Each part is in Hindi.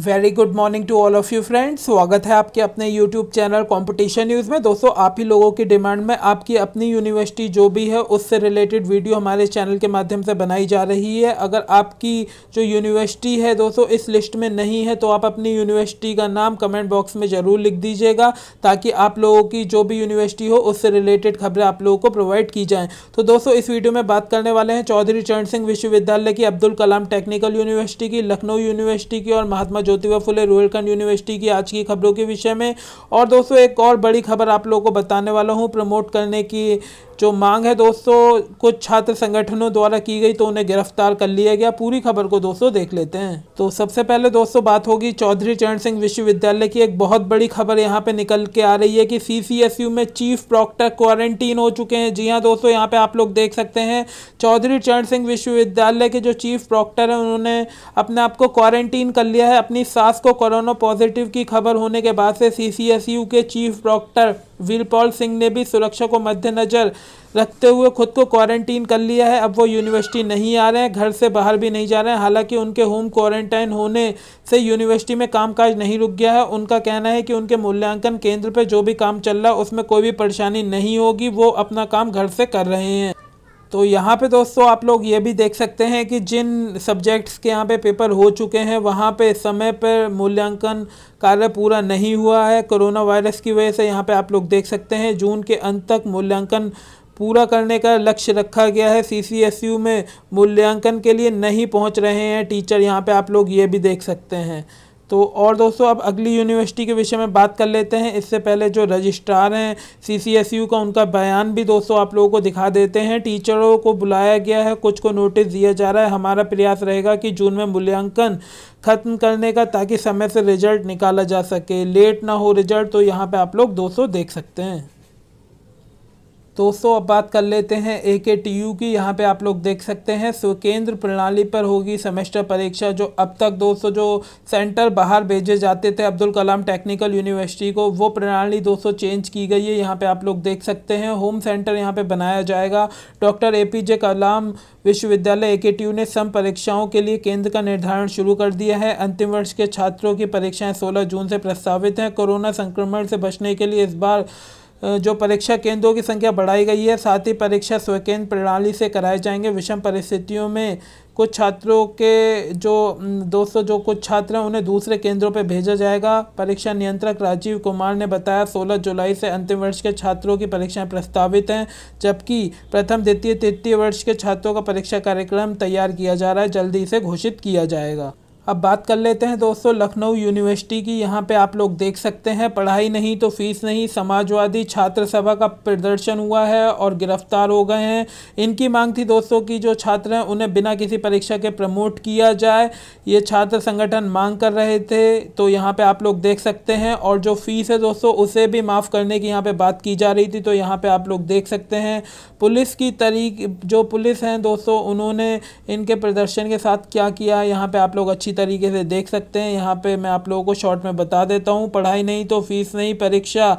very good morning to all of you friends स्वागत है आपके अपने यूट्यूब चैनल कंपटीशन न्यूज़ में दोस्तों आप ही लोगों की डिमांड में आपकी अपनी यूनिवर्सिटी जो भी है उससे रिलेटेड वीडियो हमारे चैनल के माध्यम से बनाई जा रही है अगर आपकी जो यूनिवर्सिटी है दोस्तों इस लिस्ट में नहीं है तो आप अपनी यूनिवर्सिटी का नाम कमेंट बॉक्स में ज़रूर लिख दीजिएगा ताकि आप लोगों की जो भी यूनिवर्सिटी हो उससे रिलेटेड खबरें आप लोगों को प्रोवाइड की जाएँ तो दोस्तों इस वीडियो में बात करने वाले हैं चौधरी चरण सिंह विश्वविद्यालय की अब्दुल कलाम टेक्निकल यूनिवर्सिटी की लखनऊ यूनिवर्सिटी की और महात्मा ज्योतिबा फुले रोहिलखंड यूनिवर्सिटी की आज की खबरों के विषय में और दोस्तों एक और बड़ी खबर आप लोगों को बताने वाला हूँ प्रमोट करने की जो मांग है दोस्तों कुछ छात्र संगठनों द्वारा की गई तो उन्हें गिरफ्तार कर लिया गया पूरी खबर को दोस्तों देख लेते हैं तो सबसे पहले दोस्तों बात होगी चौधरी चरण सिंह विश्वविद्यालय की एक बहुत बड़ी खबर यहाँ पे निकल के आ रही है कि सी में चीफ प्रॉक्टर क्वारंटीन हो चुके हैं जी हाँ दोस्तों यहाँ पे आप लोग देख सकते हैं चौधरी चरण सिंह विश्वविद्यालय के जो चीफ प्रॉक्टर हैं उन्होंने अपने आप को क्वारंटीन कर लिया है अपनी सास को कोरोना पॉजिटिव की खबर होने के बाद से सी के चीफ प्रॉक्टर वीरपाल सिंह ने भी सुरक्षा को मद्देनजर रखते हुए खुद को क्वारंटीन कर लिया है अब वो यूनिवर्सिटी नहीं आ रहे हैं घर से बाहर भी नहीं जा रहे हैं हालांकि उनके होम क्वारंटाइन होने से यूनिवर्सिटी में कामकाज नहीं रुक गया है उनका कहना है कि उनके मूल्यांकन केंद्र पर जो भी काम चल रहा है उसमें कोई भी परेशानी नहीं होगी वो अपना काम घर से कर रहे हैं तो यहाँ पे दोस्तों आप लोग ये भी देख सकते हैं कि जिन सब्जेक्ट्स के यहाँ पे पेपर हो चुके हैं वहाँ पे समय पर मूल्यांकन कार्य पूरा नहीं हुआ है कोरोना वायरस की वजह से यहाँ पे आप लोग देख सकते हैं जून के अंत तक मूल्यांकन पूरा करने का लक्ष्य रखा गया है सीसीएसयू में मूल्यांकन के लिए नहीं पहुँच रहे हैं टीचर यहाँ पर आप लोग ये भी देख सकते हैं तो और दोस्तों अब अगली यूनिवर्सिटी के विषय में बात कर लेते हैं इससे पहले जो रजिस्ट्रार हैं सी का उनका बयान भी दोस्तों आप लोगों को दिखा देते हैं टीचरों को बुलाया गया है कुछ को नोटिस दिया जा रहा है हमारा प्रयास रहेगा कि जून में मूल्यांकन ख़त्म करने का ताकि समय से रिजल्ट निकाला जा सके लेट ना हो रिजल्ट तो यहाँ पे आप लोग दोस्तों देख सकते हैं दोस्तों अब बात कर लेते हैं ए के टी यू की यहाँ पे आप लोग देख सकते हैं सो केंद्र प्रणाली पर होगी सेमेस्टर परीक्षा जो अब तक दोस्तों जो सेंटर बाहर भेजे जाते थे अब्दुल कलाम टेक्निकल यूनिवर्सिटी को वो प्रणाली दोस्तों चेंज की गई है यहाँ पे आप लोग देख सकते हैं होम सेंटर यहाँ पे बनाया जाएगा डॉक्टर ए पी जे कलाम विश्वविद्यालय ए के टी यू ने सम परीक्षाओं के लिए केंद्र का निर्धारण शुरू कर दिया है अंतिम वर्ष के छात्रों की परीक्षाएँ सोलह जून से प्रस्तावित हैं कोरोना संक्रमण से बचने के लिए इस बार जो परीक्षा केंद्रों की संख्या बढ़ाई गई है साथ ही परीक्षा स्वकेंद्र प्रणाली से कराए जाएंगे विषम परिस्थितियों में कुछ छात्रों के जो दोस्तों जो कुछ छात्र हैं उन्हें दूसरे केंद्रों पर भेजा जाएगा परीक्षा नियंत्रक राजीव कुमार ने बताया 16 जुलाई से अंतिम वर्ष के छात्रों की परीक्षाएं प्रस्तावित हैं जबकि प्रथम द्वितीय तृतीय वर्ष के छात्रों का परीक्षा कार्यक्रम तैयार किया जा रहा है जल्दी इसे घोषित किया जाएगा अब बात कर लेते हैं दोस्तों लखनऊ यूनिवर्सिटी की यहाँ पे आप लोग देख सकते हैं पढ़ाई नहीं तो फीस नहीं समाजवादी छात्र सभा का प्रदर्शन हुआ है और गिरफ्तार हो गए हैं इनकी मांग थी दोस्तों कि जो छात्र हैं उन्हें बिना किसी परीक्षा के प्रमोट किया जाए ये छात्र संगठन मांग कर रहे थे तो यहाँ पर आप लोग देख सकते हैं और जो फीस है दोस्तों उसे भी माफ़ करने की यहाँ पर बात की जा रही थी तो यहाँ पर आप लोग देख सकते हैं पुलिस की तरीक जो पुलिस हैं दोस्तों उन्होंने इनके प्रदर्शन के साथ क्या किया यहाँ पर आप लोग अच्छी अच्छी तरीके से देख सकते हैं यहाँ पे मैं आप लोगों को शॉर्ट में बता देता हूँ पढ़ाई नहीं तो फीस नहीं परीक्षा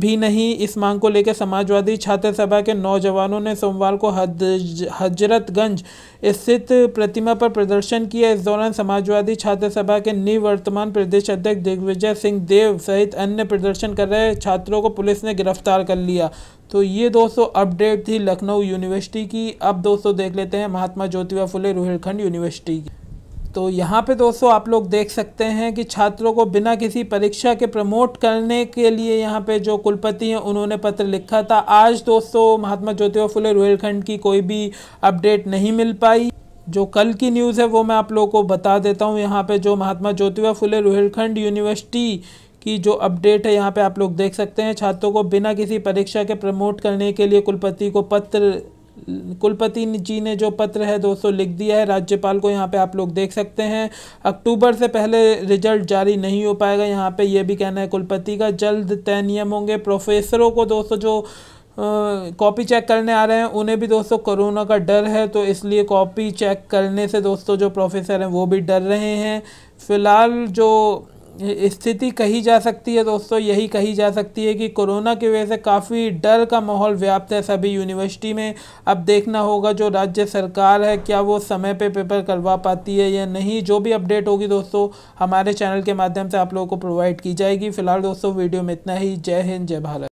भी नहीं इस मांग को लेकर समाजवादी छात्र सभा के नौजवानों ने सोमवार को हज, हजरतगंज स्थित प्रतिमा पर प्रदर्शन किया इस दौरान समाजवादी छात्र सभा के निवर्तमान प्रदेश अध्यक्ष दिग्विजय सिंह देव सहित अन्य प्रदर्शन कर रहे छात्रों को पुलिस ने गिरफ्तार कर लिया तो ये दोस्तों अपडेट थी लखनऊ यूनिवर्सिटी की अब दोस्तों देख लेते हैं महात्मा ज्योतिबा फुले रोहिलखंड यूनिवर्सिटी की तो यहाँ पे दोस्तों आप लोग देख सकते हैं कि छात्रों को बिना किसी परीक्षा के प्रमोट करने के लिए यहाँ पे जो कुलपति हैं उन्होंने पत्र लिखा था आज दोस्तों महात्मा ज्योतिबा फुले रोहिलखंड की कोई भी अपडेट नहीं मिल पाई जो कल की न्यूज़ है वो मैं आप लोगों को बता देता हूँ यहाँ पे जो महात्मा ज्योतिबा फुले रोहिलखंड यूनिवर्सिटी की जो अपडेट है यहाँ पे आप लोग देख सकते हैं छात्रों को बिना किसी परीक्षा के प्रमोट करने के लिए कुलपति को पत्र कुलपति जी ने जो पत्र है दोस्तों लिख दिया है राज्यपाल को यहाँ पे आप लोग देख सकते हैं अक्टूबर से पहले रिजल्ट जारी नहीं हो पाएगा यहाँ पे ये भी कहना है कुलपति का जल्द तय नियम होंगे प्रोफेसरों को दोस्तों जो कॉपी चेक करने आ रहे हैं उन्हें भी दोस्तों कोरोना का डर है तो इसलिए कॉपी चेक करने से दोस्तों जो प्रोफेसर हैं वो भी डर रहे हैं फ़िलहाल जो स्थिति कही जा सकती है दोस्तों यही कही जा सकती है कि कोरोना की वजह से काफ़ी डर का माहौल व्याप्त है सभी यूनिवर्सिटी में अब देखना होगा जो राज्य सरकार है क्या वो समय पे पेपर करवा पाती है या नहीं जो भी अपडेट होगी दोस्तों हमारे चैनल के माध्यम से आप लोगों को प्रोवाइड की जाएगी फिलहाल दोस्तों वीडियो में इतना ही जय हिंद जय भारत